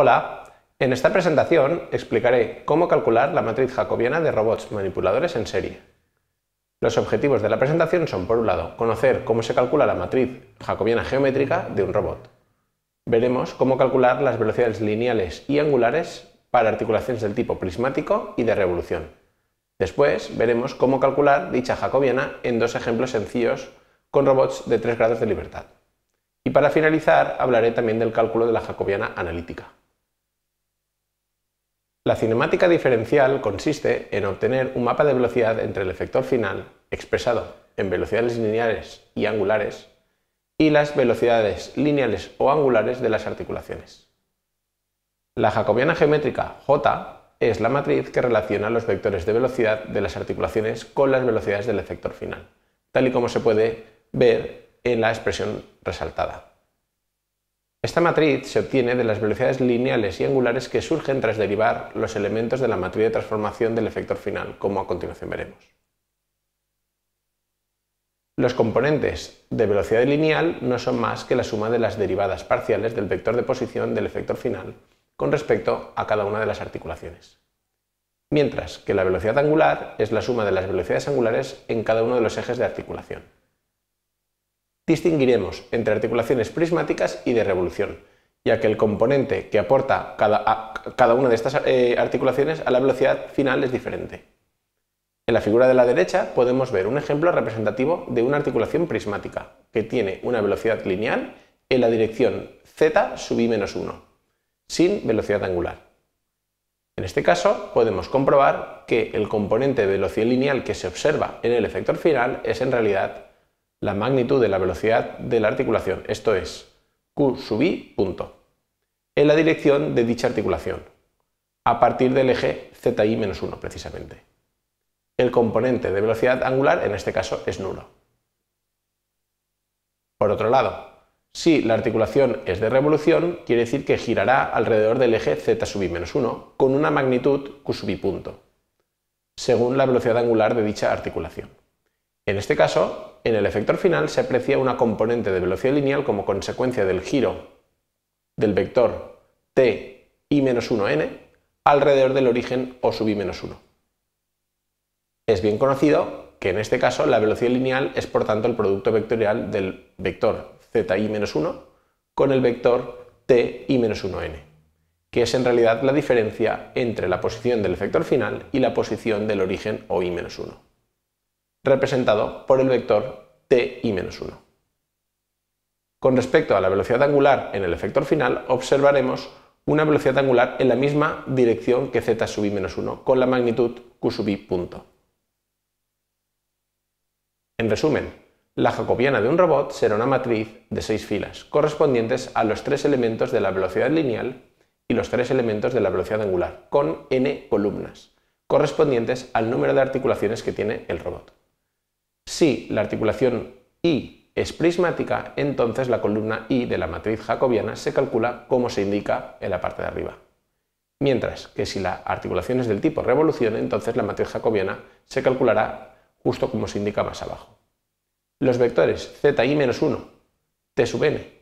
Hola, en esta presentación explicaré cómo calcular la matriz jacobiana de robots manipuladores en serie. Los objetivos de la presentación son, por un lado, conocer cómo se calcula la matriz jacobiana geométrica de un robot. Veremos cómo calcular las velocidades lineales y angulares para articulaciones del tipo prismático y de revolución. Después veremos cómo calcular dicha jacobiana en dos ejemplos sencillos con robots de 3 grados de libertad. Y para finalizar hablaré también del cálculo de la jacobiana analítica. La cinemática diferencial consiste en obtener un mapa de velocidad entre el efector final, expresado en velocidades lineales y angulares, y las velocidades lineales o angulares de las articulaciones. La jacobiana geométrica J es la matriz que relaciona los vectores de velocidad de las articulaciones con las velocidades del efector final, tal y como se puede ver en la expresión resaltada. Esta matriz se obtiene de las velocidades lineales y angulares que surgen tras derivar los elementos de la matriz de transformación del efector final, como a continuación veremos. Los componentes de velocidad lineal no son más que la suma de las derivadas parciales del vector de posición del efector final con respecto a cada una de las articulaciones. Mientras que la velocidad angular es la suma de las velocidades angulares en cada uno de los ejes de articulación distinguiremos entre articulaciones prismáticas y de revolución, ya que el componente que aporta cada, una de estas eh, articulaciones a la velocidad final es diferente. En la figura de la derecha podemos ver un ejemplo representativo de una articulación prismática, que tiene una velocidad lineal en la dirección z sub i menos 1, sin velocidad angular. En este caso, podemos comprobar que el componente de velocidad lineal que se observa en el efector final es en realidad la magnitud de la velocidad de la articulación, esto es, Q sub i punto, en la dirección de dicha articulación, a partir del eje ZI-1 precisamente. El componente de velocidad angular en este caso es nulo. Por otro lado, si la articulación es de revolución, quiere decir que girará alrededor del eje z sub i menos 1 con una magnitud q sub i punto, según la velocidad angular de dicha articulación. En este caso, en el efector final se aprecia una componente de velocidad lineal como consecuencia del giro del vector t i 1n alrededor del origen o sub i 1. Es bien conocido que en este caso la velocidad lineal es por tanto el producto vectorial del vector z i 1 con el vector t i 1n, que es en realidad la diferencia entre la posición del efector final y la posición del origen o i 1 representado por el vector t ti-1. Con respecto a la velocidad angular en el efector final, observaremos una velocidad angular en la misma dirección que z sub i-1 con la magnitud q sub i punto. En resumen, la jacobiana de un robot será una matriz de seis filas, correspondientes a los tres elementos de la velocidad lineal y los tres elementos de la velocidad angular, con n columnas, correspondientes al número de articulaciones que tiene el robot. Si la articulación I es prismática, entonces la columna I de la matriz jacobiana se calcula como se indica en la parte de arriba. Mientras que si la articulación es del tipo revolución, entonces la matriz jacobiana se calculará justo como se indica más abajo. Los vectores zi-1, t sub n,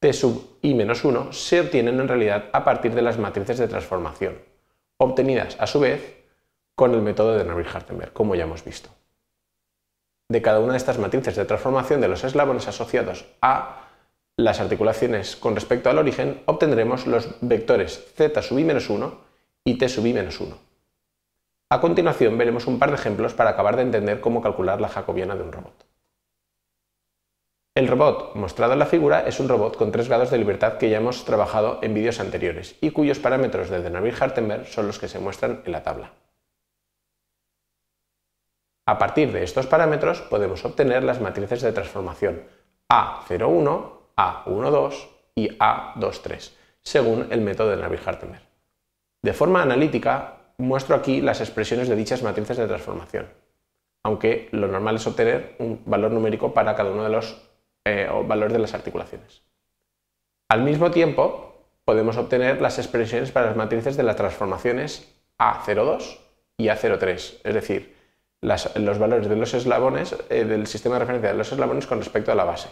t sub i-1 se obtienen en realidad a partir de las matrices de transformación, obtenidas a su vez con el método de Norbert hartenberg como ya hemos visto de cada una de estas matrices de transformación de los eslabones asociados a las articulaciones con respecto al origen, obtendremos los vectores z sub i menos 1 y t sub i menos 1. A continuación veremos un par de ejemplos para acabar de entender cómo calcular la jacobiana de un robot. El robot mostrado en la figura es un robot con tres grados de libertad que ya hemos trabajado en vídeos anteriores y cuyos parámetros de Denavir-Hartenberg son los que se muestran en la tabla. A partir de estos parámetros podemos obtener las matrices de transformación A01, A12 y A23, según el método de Navier-Hartemer. De forma analítica, muestro aquí las expresiones de dichas matrices de transformación, aunque lo normal es obtener un valor numérico para cada uno de los eh, valores de las articulaciones. Al mismo tiempo, podemos obtener las expresiones para las matrices de las transformaciones A02 y A03, es decir, los valores de los eslabones, eh, del sistema de referencia de los eslabones con respecto a la base.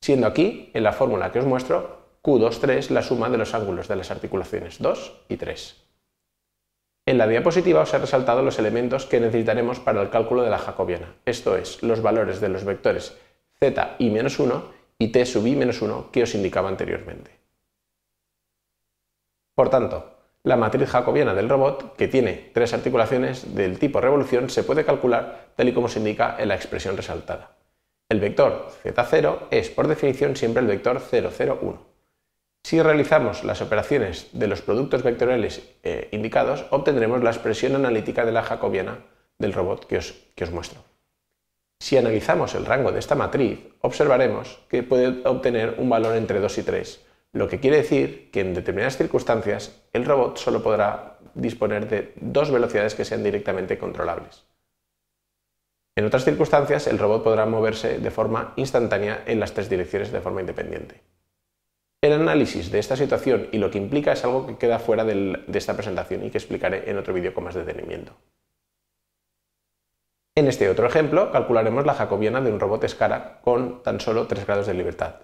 Siendo aquí, en la fórmula que os muestro, Q23 la suma de los ángulos de las articulaciones 2 y 3. En la diapositiva os he resaltado los elementos que necesitaremos para el cálculo de la jacobiana, esto es, los valores de los vectores z y menos 1 y t sub i menos 1 que os indicaba anteriormente. Por tanto, la matriz jacobiana del robot, que tiene tres articulaciones del tipo revolución, se puede calcular tal y como se indica en la expresión resaltada. El vector z0 es, por definición, siempre el vector 001. Si realizamos las operaciones de los productos vectoriales eh, indicados, obtendremos la expresión analítica de la jacobiana del robot que os, que os muestro. Si analizamos el rango de esta matriz, observaremos que puede obtener un valor entre 2 y 3, lo que quiere decir que en determinadas circunstancias el robot solo podrá disponer de dos velocidades que sean directamente controlables. En otras circunstancias, el robot podrá moverse de forma instantánea en las tres direcciones de forma independiente. El análisis de esta situación y lo que implica es algo que queda fuera de esta presentación y que explicaré en otro vídeo con más detenimiento. En este otro ejemplo, calcularemos la jacobiana de un robot Escara con tan solo 3 grados de libertad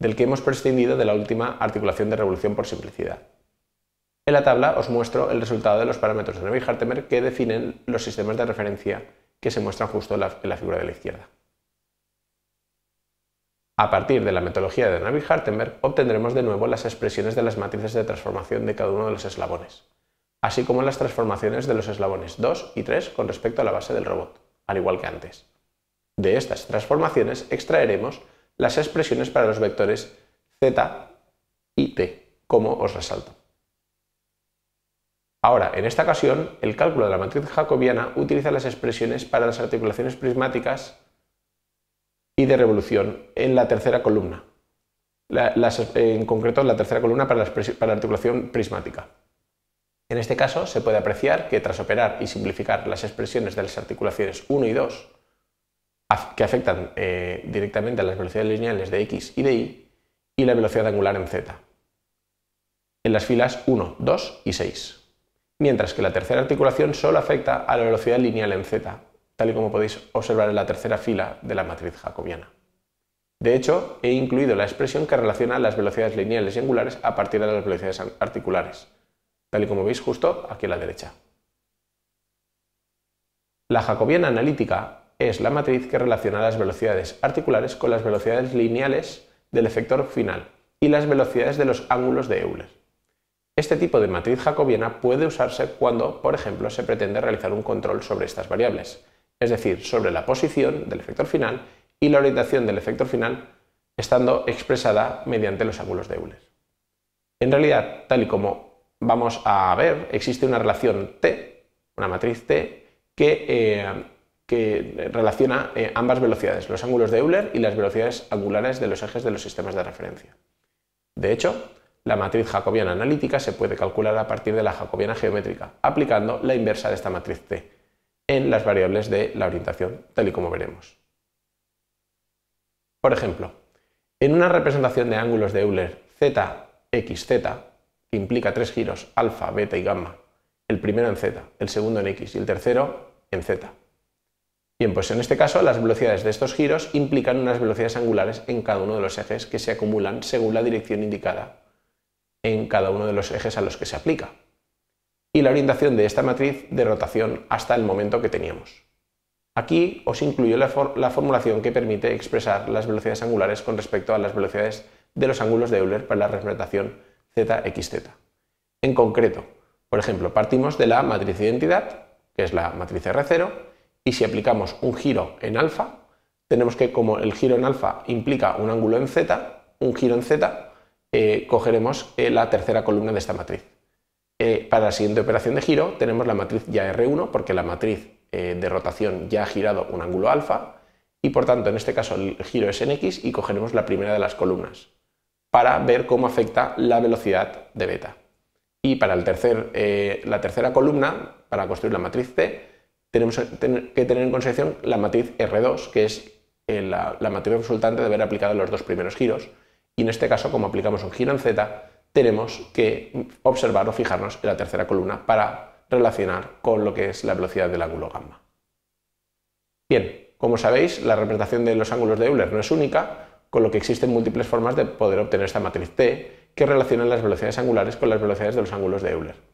del que hemos prescindido de la última articulación de revolución por simplicidad. En la tabla os muestro el resultado de los parámetros de navi hartemer que definen los sistemas de referencia que se muestran justo en la, figura de la izquierda. A partir de la metodología de Navi-Hartenberg obtendremos de nuevo las expresiones de las matrices de transformación de cada uno de los eslabones, así como las transformaciones de los eslabones 2 y 3 con respecto a la base del robot, al igual que antes. De estas transformaciones extraeremos las expresiones para los vectores z y t, como os resalto. Ahora, en esta ocasión, el cálculo de la matriz jacobiana utiliza las expresiones para las articulaciones prismáticas y de revolución en la tercera columna, en concreto en concreto la tercera columna para la, para la articulación prismática. En este caso, se puede apreciar que tras operar y simplificar las expresiones de las articulaciones 1 y 2, que afectan eh, directamente a las velocidades lineales de x y de y y la velocidad angular en z. En las filas 1, 2 y 6. Mientras que la tercera articulación solo afecta a la velocidad lineal en z, tal y como podéis observar en la tercera fila de la matriz jacobiana. De hecho, he incluido la expresión que relaciona las velocidades lineales y angulares a partir de las velocidades articulares, tal y como veis justo aquí a la derecha. La jacobiana analítica es la matriz que relaciona las velocidades articulares con las velocidades lineales del efector final y las velocidades de los ángulos de Euler. Este tipo de matriz jacobiana puede usarse cuando, por ejemplo, se pretende realizar un control sobre estas variables, es decir, sobre la posición del efector final y la orientación del efector final estando expresada mediante los ángulos de Euler. En realidad, tal y como vamos a ver, existe una relación T, una matriz T, que eh, que relaciona eh, ambas velocidades, los ángulos de Euler y las velocidades angulares de los ejes de los sistemas de referencia. De hecho, la matriz jacobiana analítica se puede calcular a partir de la jacobiana geométrica, aplicando la inversa de esta matriz T en las variables de la orientación, tal y como veremos. Por ejemplo, en una representación de ángulos de Euler z, x, z, que implica tres giros alfa, beta y gamma, el primero en z, el segundo en x y el tercero en z, Bien, pues en este caso las velocidades de estos giros implican unas velocidades angulares en cada uno de los ejes que se acumulan según la dirección indicada en cada uno de los ejes a los que se aplica y la orientación de esta matriz de rotación hasta el momento que teníamos. Aquí os incluyo la, formulación que permite expresar las velocidades angulares con respecto a las velocidades de los ángulos de Euler para la representación zxz. En concreto, por ejemplo, partimos de la matriz de identidad, que es la matriz R0, y si aplicamos un giro en alfa, tenemos que como el giro en alfa implica un ángulo en z, un giro en z, eh, cogeremos eh, la tercera columna de esta matriz. Eh, para la siguiente operación de giro tenemos la matriz ya R1 porque la matriz de rotación ya ha girado un ángulo alfa y por tanto en este caso el giro es en x y cogeremos la primera de las columnas para ver cómo afecta la velocidad de beta. Y para el la tercera columna, para construir la matriz c tenemos que tener en consideración la matriz R2, que es eh, la, matriz resultante de haber aplicado los dos primeros giros. Y en este caso, como aplicamos un giro en Z, tenemos que observar o fijarnos en la tercera columna para relacionar con lo que es la velocidad del ángulo gamma. Bien, como sabéis, la representación de los ángulos de Euler no es única, con lo que existen múltiples formas de poder obtener esta matriz T que relaciona las velocidades angulares con las velocidades de los ángulos de Euler.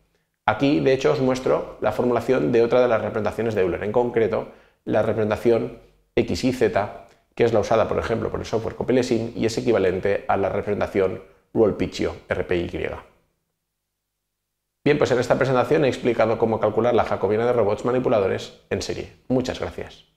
Aquí, de hecho, os muestro la formulación de otra de las representaciones de Euler, en concreto la representación xyz, que es la usada, por ejemplo, por el software Copelesin y es equivalente a la representación Yaw RPY. Bien, pues en esta presentación he explicado cómo calcular la Jacobina de robots manipuladores en serie. Muchas gracias.